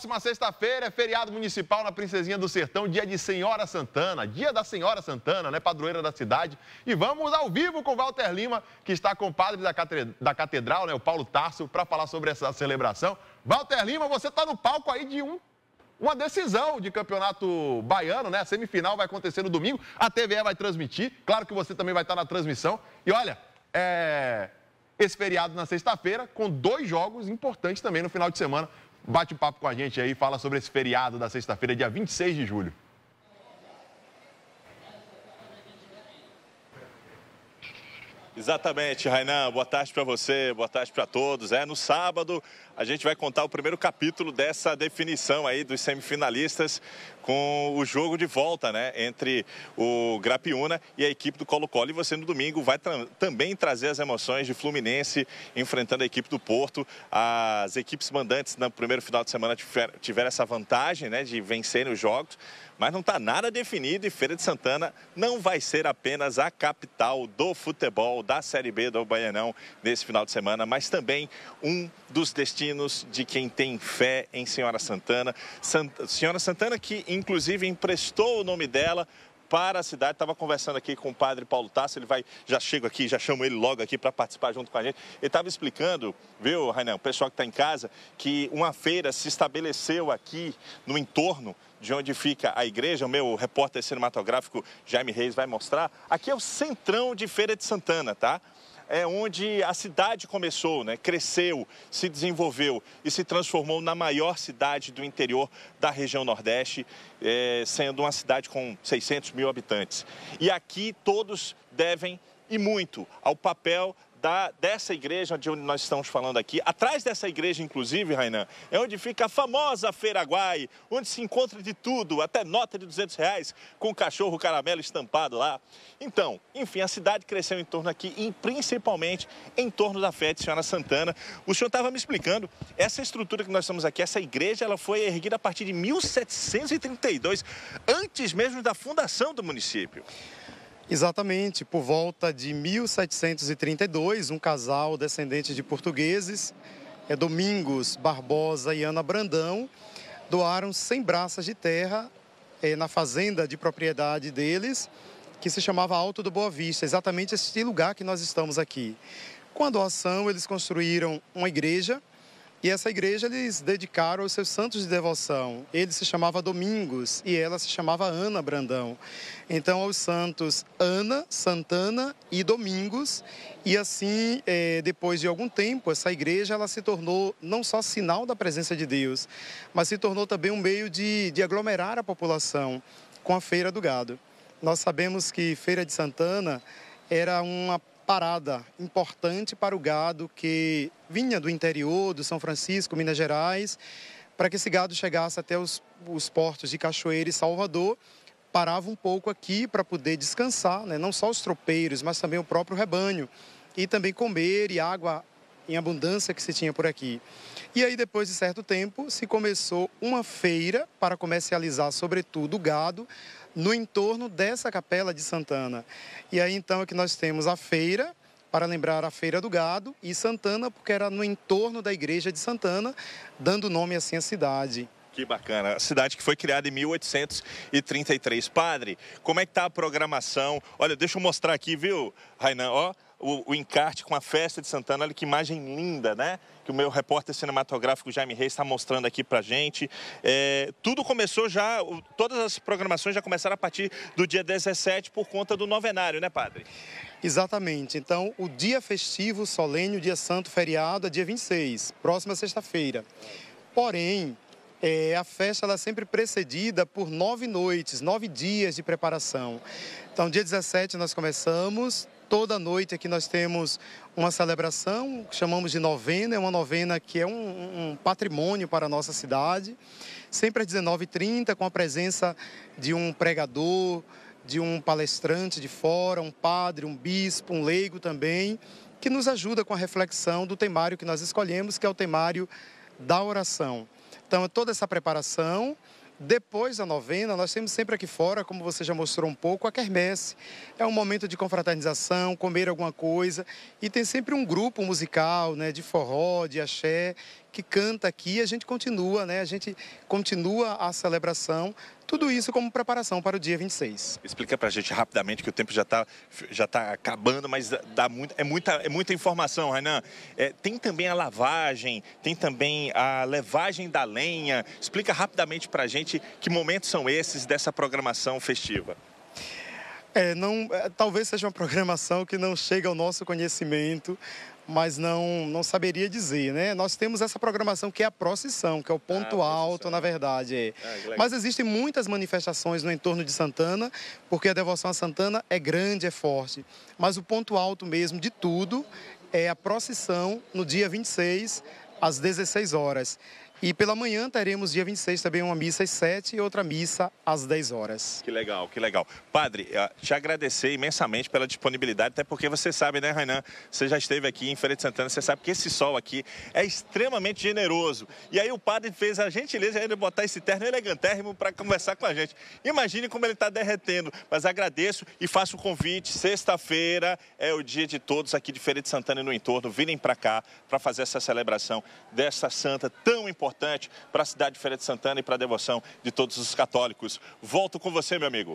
próxima sexta-feira é feriado municipal na Princesinha do Sertão, dia de Senhora Santana, dia da Senhora Santana, né? Padroeira da cidade. E vamos ao vivo com o Walter Lima, que está com o padre da catedral, né? O Paulo Tarso, para falar sobre essa celebração. Walter Lima, você está no palco aí de um uma decisão de campeonato baiano, né? A semifinal vai acontecer no domingo, a TVE vai transmitir, claro que você também vai estar tá na transmissão. E olha, é... esse feriado na sexta-feira, com dois jogos importantes também no final de semana Bate um papo com a gente aí, fala sobre esse feriado da sexta-feira, dia 26 de julho. Exatamente, Rainan. Boa tarde para você, boa tarde para todos. É, no sábado a gente vai contar o primeiro capítulo dessa definição aí dos semifinalistas com o jogo de volta, né, entre o Grapiúna e a equipe do Colo-Colo. E você no domingo vai tra também trazer as emoções de Fluminense enfrentando a equipe do Porto. As equipes mandantes no primeiro final de semana tiveram essa vantagem, né, de vencerem os jogos, mas não está nada definido e Feira de Santana não vai ser apenas a capital do futebol da Série B do Baianão nesse final de semana, mas também um dos destinos de quem tem fé em Senhora Santana. Senhora Santana que inclusive emprestou o nome dela para a cidade. Estava conversando aqui com o padre Paulo Tasso, ele vai, já chego aqui, já chamo ele logo aqui para participar junto com a gente. Ele estava explicando, viu, Rainão, o pessoal que está em casa, que uma feira se estabeleceu aqui no entorno de onde fica a igreja. O meu repórter cinematográfico Jaime Reis vai mostrar. Aqui é o centrão de Feira de Santana, tá? É onde a cidade começou, né? cresceu, se desenvolveu e se transformou na maior cidade do interior da região Nordeste, é, sendo uma cidade com 600 mil habitantes. E aqui todos devem e muito ao papel da, dessa igreja de onde nós estamos falando aqui. Atrás dessa igreja, inclusive, Rainan, é onde fica a famosa Feira Guai, onde se encontra de tudo, até nota de 200 reais com cachorro caramelo estampado lá. Então, enfim, a cidade cresceu em torno aqui e principalmente em torno da fé de Senhora Santana. O senhor estava me explicando, essa estrutura que nós estamos aqui, essa igreja, ela foi erguida a partir de 1732, antes mesmo da fundação do município. Exatamente, por volta de 1732, um casal descendente de portugueses, é Domingos Barbosa e Ana Brandão, doaram 100 braças de terra é, na fazenda de propriedade deles, que se chamava Alto do Boa Vista, exatamente este lugar que nós estamos aqui. Com a doação, eles construíram uma igreja e essa igreja eles dedicaram aos seus santos de devoção. Ele se chamava Domingos e ela se chamava Ana Brandão. Então, aos santos Ana, Santana e Domingos. E assim, é, depois de algum tempo, essa igreja ela se tornou não só sinal da presença de Deus, mas se tornou também um meio de, de aglomerar a população com a Feira do Gado. Nós sabemos que Feira de Santana era uma parada importante para o gado que vinha do interior do São Francisco, Minas Gerais, para que esse gado chegasse até os, os portos de Cachoeira e Salvador parava um pouco aqui para poder descansar, né? não só os tropeiros, mas também o próprio rebanho. E também comer e água em abundância que se tinha por aqui. E aí, depois de certo tempo, se começou uma feira para comercializar, sobretudo, gado no entorno dessa capela de Santana. E aí, então, é que nós temos a feira, para lembrar a Feira do Gado, e Santana, porque era no entorno da igreja de Santana, dando nome assim à cidade. Que bacana. Cidade que foi criada em 1833. Padre, como é que está a programação? Olha, deixa eu mostrar aqui, viu, Rainan? Ó, o, o, encarte com a festa de Santana. Olha que imagem linda, né? Que o meu repórter cinematográfico Jaime Reis está mostrando aqui a gente. É, tudo começou já, todas as programações já começaram a partir do dia 17 por conta do novenário, né, padre? Exatamente. Então, o dia festivo, solene, o dia santo, feriado, é dia 26, próxima sexta-feira. Porém, é, a festa ela é sempre precedida por nove noites, nove dias de preparação. Então, dia 17 nós começamos, toda noite aqui nós temos uma celebração, chamamos de novena, é uma novena que é um, um patrimônio para a nossa cidade. Sempre às 19h30, com a presença de um pregador, de um palestrante de fora, um padre, um bispo, um leigo também, que nos ajuda com a reflexão do temário que nós escolhemos, que é o temário da oração. Então, é toda essa preparação. Depois da novena, nós temos sempre aqui fora, como você já mostrou um pouco, a quermesse. É um momento de confraternização, comer alguma coisa. E tem sempre um grupo musical, né, de forró, de axé, que canta aqui, a gente continua, né? A gente continua a celebração, tudo isso como preparação para o dia 26. Explica para a gente rapidamente que o tempo já está já tá acabando, mas dá muito, é, muita, é muita informação, Renan. É, tem também a lavagem, tem também a levagem da lenha. Explica rapidamente para a gente que momentos são esses dessa programação festiva. É, não, é, talvez seja uma programação que não chega ao nosso conhecimento, mas não, não saberia dizer, né? Nós temos essa programação que é a procissão, que é o ah, ponto ah, alto, na verdade. É. Ah, mas existem muitas manifestações no entorno de Santana, porque a devoção a Santana é grande, é forte. Mas o ponto alto mesmo de tudo é a procissão no dia 26, às 16 horas. E pela manhã teremos, dia 26, também uma missa às 7 e outra missa às 10 horas. Que legal, que legal. Padre, eh, te agradecer imensamente pela disponibilidade, até porque você sabe, né, Rainan? Você já esteve aqui em Feira de Santana, você sabe que esse sol aqui é extremamente generoso. E aí o padre fez a gentileza de botar esse terno elegantérrimo para conversar com a gente. Imagine como ele está derretendo. Mas agradeço e faço o convite. Sexta-feira é o dia de todos aqui de Feira de Santana e no entorno. Virem para cá para fazer essa celebração dessa santa tão importante importante para a cidade de Feira de Santana e para a devoção de todos os católicos. Volto com você, meu amigo.